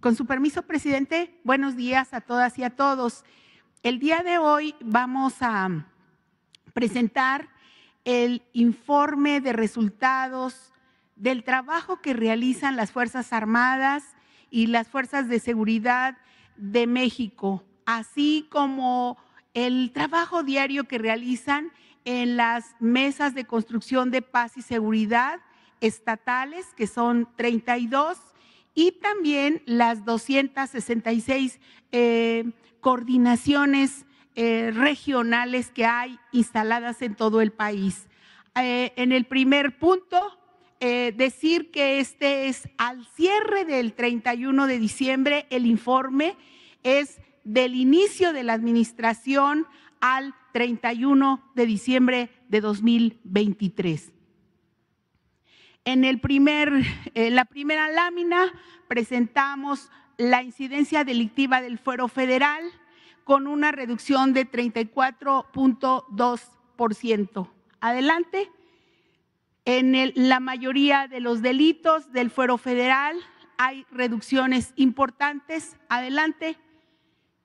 Con su permiso, presidente, buenos días a todas y a todos. El día de hoy vamos a presentar el informe de resultados del trabajo que realizan las Fuerzas Armadas y las Fuerzas de Seguridad de México, así como el trabajo diario que realizan en las mesas de construcción de paz y seguridad estatales, que son 32, y también las 266 eh, coordinaciones eh, regionales que hay instaladas en todo el país. Eh, en el primer punto, decir que este es al cierre del 31 de diciembre, el informe es del inicio de la administración al 31 de diciembre de 2023. En, el primer, eh, la primera lámina presentamos la incidencia delictiva del fuero federal con una reducción de 34.2%. Adelante. En la mayoría de los delitos del fuero federal hay reducciones importantes. Adelante.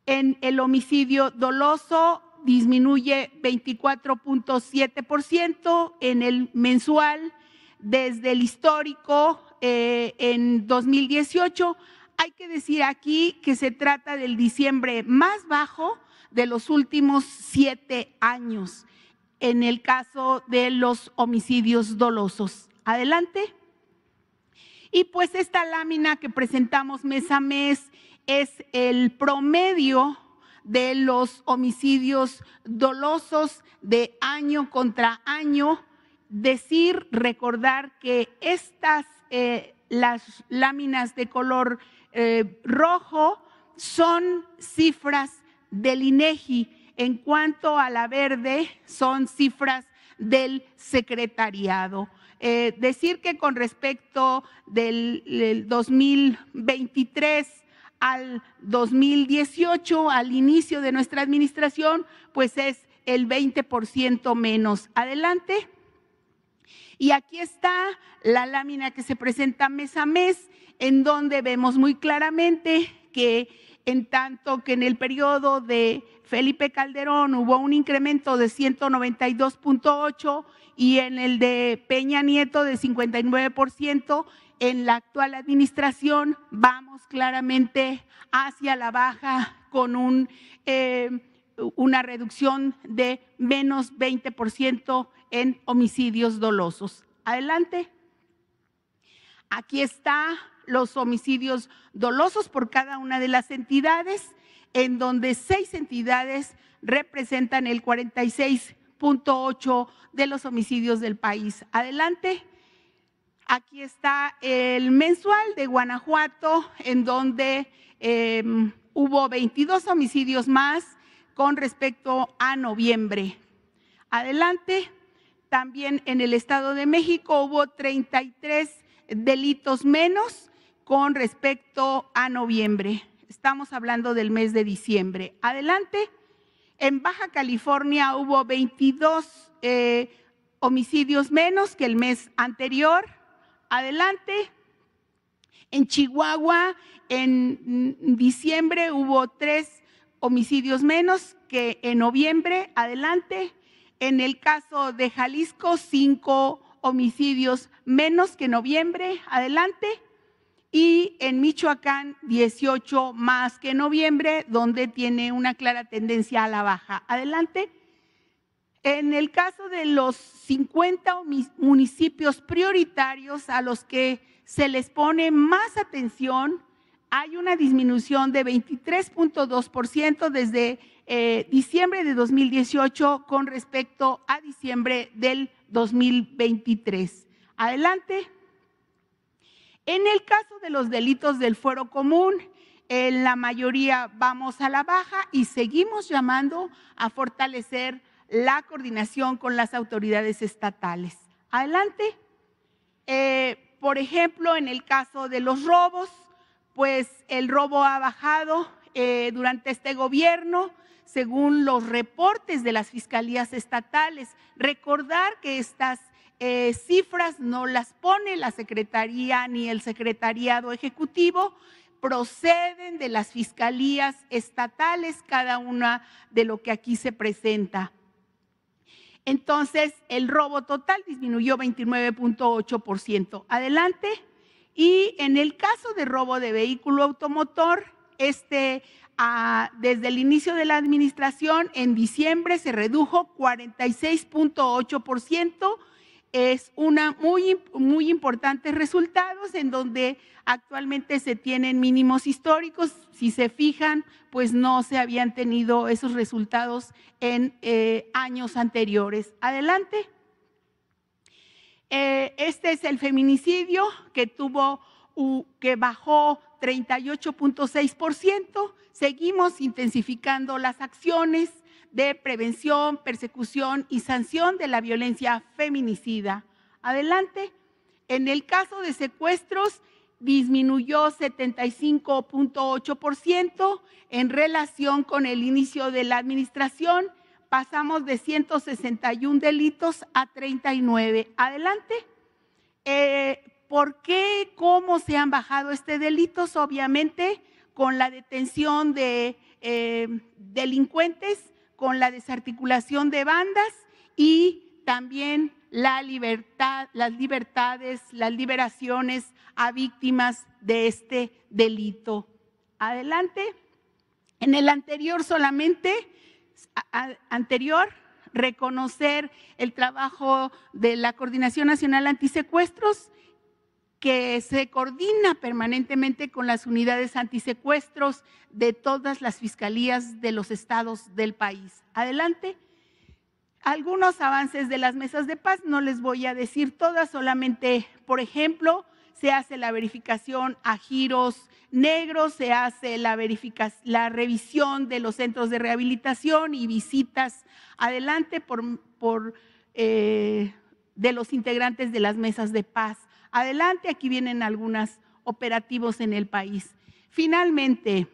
En el homicidio doloso disminuye 24.7%, en el mensual desde el histórico eh, en 2018. Hay que decir aquí que se trata del diciembre más bajo de los últimos siete años en el caso de los homicidios dolosos. Adelante. Y pues esta lámina que presentamos mes a mes es el promedio de los homicidios dolosos de año contra año decir, recordar que estas, eh, las láminas de color eh, rojo son cifras del INEGI, en cuanto a la verde son cifras del secretariado. Eh, decir que con respecto del, del 2023 al 2018, al inicio de nuestra administración, pues es el 20% menos. Adelante. Y aquí está la lámina que se presenta mes a mes, en donde vemos muy claramente que en tanto que en el periodo de Felipe Calderón hubo un incremento de 192.8 y en el de Peña Nieto de 59%, en la actual administración vamos claramente hacia la baja con un, eh, una reducción de menos 20% en homicidios dolosos. Adelante. Aquí está los homicidios dolosos por cada una de las entidades, en donde seis entidades representan el 46.8 de los homicidios del país. Adelante. Aquí está el mensual de Guanajuato, en donde em, hubo 22 homicidios más con respecto a noviembre. Adelante. También en el Estado de México hubo 33 delitos menos con respecto a noviembre. Estamos hablando del mes de diciembre. Adelante. En Baja California hubo 22 eh, homicidios menos que el mes anterior. Adelante. En Chihuahua, en diciembre hubo tres homicidios menos que en noviembre. Adelante en el caso de Jalisco, cinco homicidios menos que noviembre, adelante. Y en Michoacán, 18 más que noviembre, donde tiene una clara tendencia a la baja. Adelante. En el caso de los 50 municipios prioritarios a los que se les pone más atención, hay una disminución de 23.2% desde eh, diciembre de 2018 con respecto a diciembre del 2023. Adelante. En el caso de los delitos del fuero común, en la mayoría vamos a la baja y seguimos llamando a fortalecer la coordinación con las autoridades estatales. Adelante. Eh, por ejemplo, en el caso de los robos, pues el robo ha bajado eh, durante este gobierno, según los reportes de las fiscalías estatales. Recordar que estas eh, cifras no las pone la Secretaría ni el Secretariado Ejecutivo, proceden de las fiscalías estatales, cada una de lo que aquí se presenta. Entonces, el robo total disminuyó 29.8%. Adelante. Y en el caso de robo de vehículo automotor, este, ah, desde el inicio de la administración, en diciembre se redujo 46.8%. Es una muy, muy importantes resultados en donde actualmente se tienen mínimos históricos. Si se fijan, pues no se habían tenido esos resultados en eh, años anteriores. Adelante. Eh, este es el feminicidio que tuvo, que bajó 38.6%. Seguimos intensificando las acciones de prevención, persecución y sanción de la violencia feminicida. Adelante. En el caso de secuestros, disminuyó 75.8% en relación con el inicio de la administración pasamos de 161 delitos a 39. Adelante. Eh, ¿Por qué, cómo se han bajado este delitos? Obviamente con la detención de eh, delincuentes, con la desarticulación de bandas y también la libertad, las libertades, las liberaciones a víctimas de este delito. Adelante. En el anterior solamente anterior, reconocer el trabajo de la Coordinación Nacional Antisecuestros, que se coordina permanentemente con las unidades antisecuestros de todas las fiscalías de los estados del país. Adelante. Algunos avances de las mesas de paz, no les voy a decir todas, solamente, por ejemplo, se hace la verificación a giros negro, se hace la, la revisión de los centros de rehabilitación y visitas adelante por, eh, de los integrantes de las mesas de paz. Adelante, aquí vienen algunos operativos en el país. Finalmente,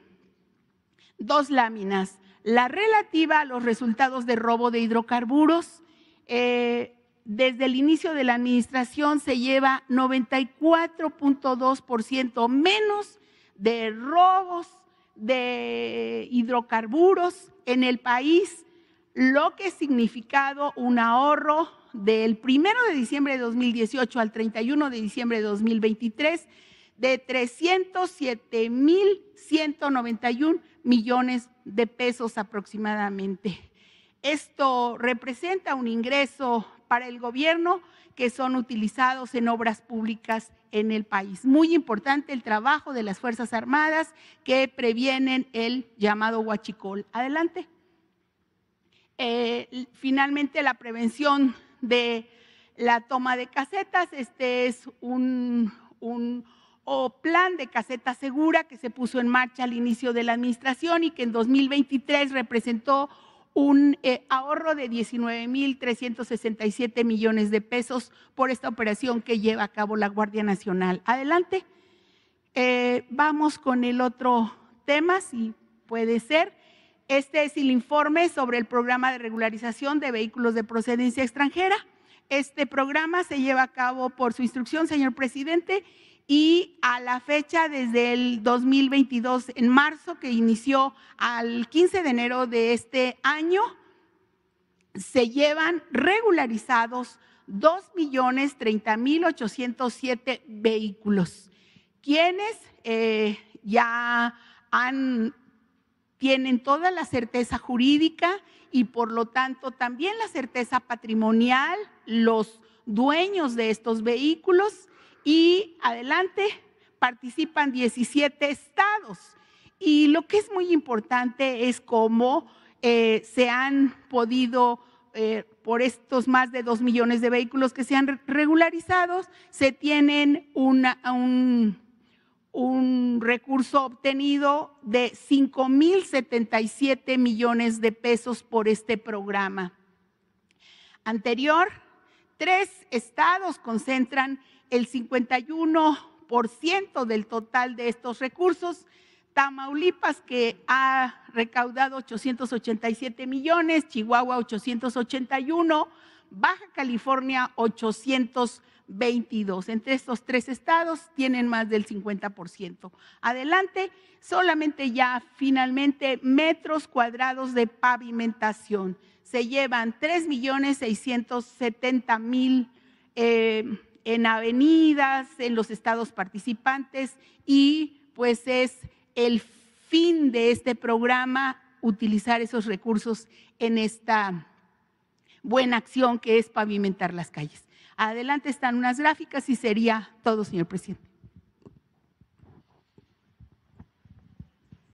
dos láminas. La relativa a los resultados de robo de hidrocarburos. Eh, desde el inicio de la administración se lleva 94.2% menos de robos de hidrocarburos en el país, lo que ha significado un ahorro del 1 de diciembre de 2018 al 31 de diciembre de 2023 de 307.191 millones de pesos aproximadamente. Esto representa un ingreso para el gobierno que son utilizados en obras públicas en el país. Muy importante el trabajo de las Fuerzas Armadas que previenen el llamado huachicol. Adelante. Eh, finalmente, la prevención de la toma de casetas. Este es un, un plan de caseta segura que se puso en marcha al inicio de la administración y que en 2023 representó un eh, ahorro de 19.367 millones de pesos por esta operación que lleva a cabo la Guardia Nacional. Adelante. Eh, vamos con el otro tema, si puede ser. Este es el informe sobre el programa de regularización de vehículos de procedencia extranjera. Este programa se lleva a cabo por su instrucción, señor presidente, y a la fecha desde el 2022, en marzo que inició al 15 de enero de este año, se llevan regularizados 2.030.807 vehículos, quienes eh, ya han, tienen toda la certeza jurídica y por lo tanto también la certeza patrimonial, los dueños de estos vehículos y adelante participan 17 estados. Y lo que es muy importante es cómo eh, se han podido, eh, por estos más de 2 millones de vehículos que se han regularizados, se tienen un, un recurso obtenido de 5.077 millones de pesos por este programa. Anterior, tres estados concentran el 51% del total de estos recursos. Tamaulipas, que ha recaudado 887 millones, Chihuahua 881, Baja California 822. Entre estos tres estados tienen más del 50%. Adelante, solamente ya finalmente metros cuadrados de pavimentación. Se llevan 3 millones 670 mil. Eh, en avenidas, en los estados participantes y pues es el fin de este programa utilizar esos recursos en esta buena acción que es pavimentar las calles. Adelante están unas gráficas y sería todo, señor presidente.